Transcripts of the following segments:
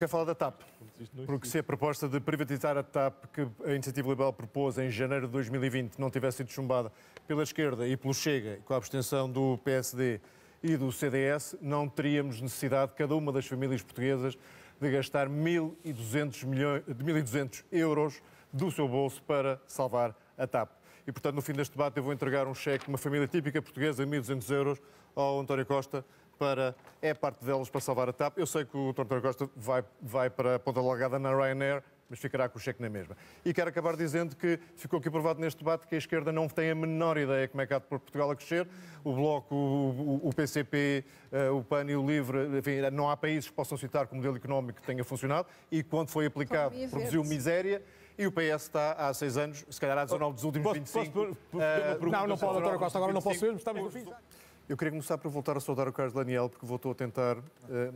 Quer falar da TAP? Porque se a proposta de privatizar a TAP que a Iniciativa Liberal propôs em janeiro de 2020 não tivesse sido chumbada pela esquerda e pelo Chega, com a abstenção do PSD e do CDS, não teríamos necessidade, cada uma das famílias portuguesas, de gastar 1.200, milhões, 1.200 euros do seu bolso para salvar a TAP. E, portanto, no fim deste debate, eu vou entregar um cheque, uma família típica portuguesa, de 1.200 euros, ao António Costa, para. É parte delas para salvar a TAP. Eu sei que o Dr. Costa vai, vai para a Ponta largada na Ryanair, mas ficará com o cheque na mesma. E quero acabar dizendo que ficou aqui provado neste debate que a esquerda não tem a menor ideia como é que há de pôr Portugal a crescer. O Bloco, o, o PCP, o PAN eh, e o LIVRE, enfim, não há países que possam citar como modelo económico que tenha funcionado e quando foi aplicado produziu miséria. E o PS está há seis anos, se calhar há 19 dos últimos posso, 25. Posso, posso, uh, eh, não, não pode, Dr. Costa, agora 25, não posso mesmo, estamos no fim. Eu queria começar por voltar a saudar o Carlos Daniel, porque voltou a tentar uh,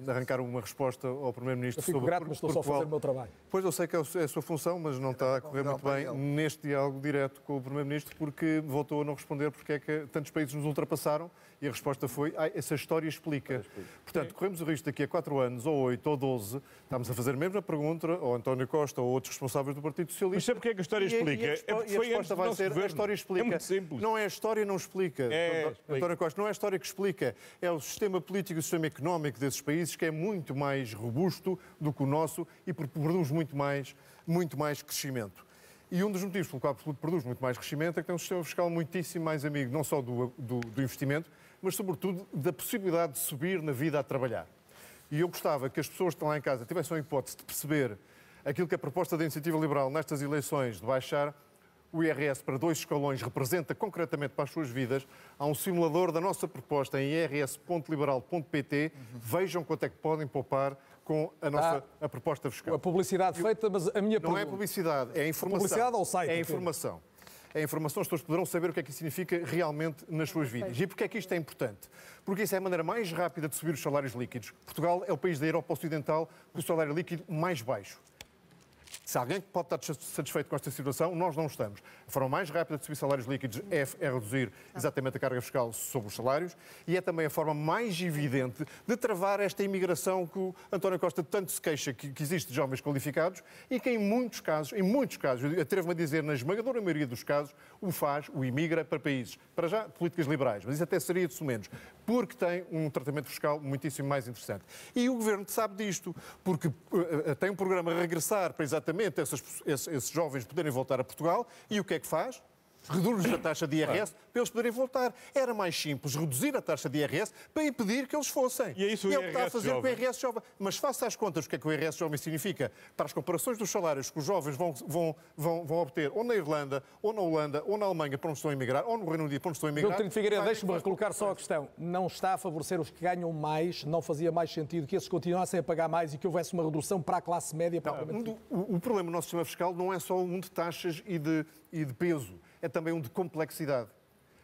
arrancar uma resposta ao Primeiro-Ministro sobre... grato, mas estou só a fazer o meu trabalho. Pois, eu sei que é, é a sua função, mas não está a correr muito bem neste diálogo direto com o Primeiro-Ministro, porque voltou a não responder porque é que tantos países nos ultrapassaram e a resposta foi, ah, essa história explica. Portanto, corremos o risco daqui a 4 anos, ou 8, ou 12, estamos a fazer a mesma pergunta ao António Costa ou outros responsáveis do Partido Socialista. Mas sabe porque é que a história e, explica? E a, é porque foi a resposta vai ser, governo. a história é explica. É muito simples. Não é a história, não explica. É, António Costa, não é a história que explica é o sistema político e o sistema económico desses países, que é muito mais robusto do que o nosso e produz muito mais, muito mais crescimento. E um dos motivos pelo qual produz muito mais crescimento é que tem um sistema fiscal muitíssimo mais amigo, não só do, do, do investimento, mas sobretudo da possibilidade de subir na vida a trabalhar. E eu gostava que as pessoas que estão lá em casa tivessem a hipótese de perceber aquilo que a proposta da iniciativa liberal nestas eleições de baixar o IRS para dois escalões representa concretamente para as suas vidas, há um simulador da nossa proposta em irs.liberal.pt. Uhum. Vejam quanto é que podem poupar com a nossa ah, a proposta fiscal. A publicidade Eu, feita, mas a minha Não é pergunta... é publicidade, é informação. Publicidade ou site? É informação. É informação, as pessoas poderão saber o que é que isso significa realmente nas suas vidas. E porquê é que isto é importante? Porque isso é a maneira mais rápida de subir os salários líquidos. Portugal é o país da Europa Ocidental com o salário líquido mais baixo. Se alguém pode estar satisfeito com esta situação, nós não estamos. A forma mais rápida de subir salários líquidos é, é reduzir exatamente a carga fiscal sobre os salários e é também a forma mais evidente de travar esta imigração que o António Costa tanto se queixa que, que existe de jovens qualificados e que em muitos casos, em muitos casos, atrevo-me a dizer, na esmagadora maioria dos casos, o faz, o imigra para países, para já, políticas liberais, mas isso até seria de sumenos, porque tem um tratamento fiscal muitíssimo mais interessante. E o Governo sabe disto, porque uh, tem um programa a regressar para exatamente permite esses, esses jovens poderem voltar a Portugal e o que é que faz? Reduz a taxa de IRS para eles poderem voltar. Era mais simples reduzir a taxa de IRS para impedir que eles fossem. E é isso o, e é o que está a fazer jovem. com o IRS jovem. Mas faça as contas o que é que o IRS jovem significa para as comparações dos salários que os jovens vão, vão, vão, vão obter ou na Irlanda, ou na Holanda, ou na Alemanha, para onde estão a emigrar, ou no Reino Unido, para onde estão a emigrar. Doutor Figueiredo, deixe-me recolocar só a questão. Não está a favorecer os que ganham mais? Não fazia mais sentido que esses continuassem a pagar mais e que houvesse uma redução para a classe média? Para o, o problema do nosso sistema fiscal não é só um de taxas e de, e de peso, é também um de complexidade.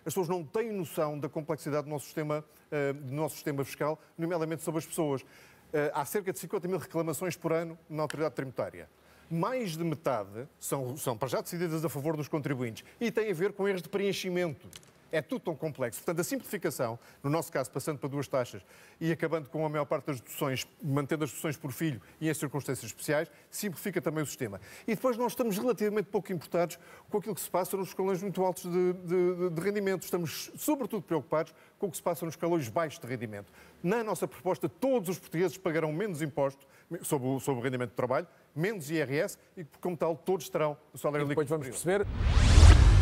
As pessoas não têm noção da complexidade do nosso sistema, eh, do nosso sistema fiscal, nomeadamente sobre as pessoas. Eh, há cerca de 50 mil reclamações por ano na autoridade tributária mais de metade são, são para já decididas a favor dos contribuintes e têm a ver com erros de preenchimento. É tudo tão complexo. Portanto, a simplificação, no nosso caso, passando para duas taxas e acabando com a maior parte das deduções, mantendo as deduções por filho e em circunstâncias especiais, simplifica também o sistema. E depois nós estamos relativamente pouco importados com aquilo que se passa nos escalões muito altos de, de, de rendimento. Estamos, sobretudo, preocupados com o que se passa nos escalões baixos de rendimento. Na nossa proposta, todos os portugueses pagarão menos imposto sobre o, sobre o rendimento de trabalho, menos IRS e, como tal, todos terão o salário líquido. Depois vamos perceber.